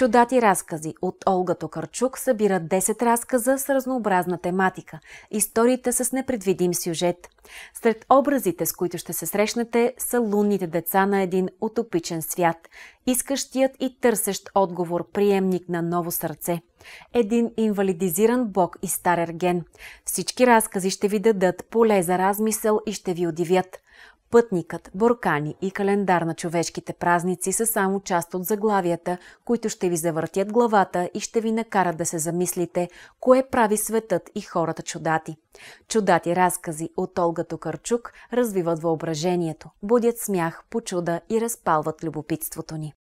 Чудати разкази от Олга Токарчук събира 10 разказа с разнообразна тематика, историите с непредвидим сюжет. Сред образите, с които ще се срещнете, са лунните деца на един утопичен свят, искащият и търсещ отговор приемник на ново сърце, един инвалидизиран бог и стар ерген. Всички разкази ще ви дадат поле за размисъл и ще ви удивят – Пътникът, буркани и календар на човешките празници са само част от заглавията, които ще ви завъртят главата и ще ви накарат да се замислите кое прави светът и хората чудати. Чудати разкази от Олга Токарчук развиват въображението, будят смях, почуда и разпалват любопитството ни.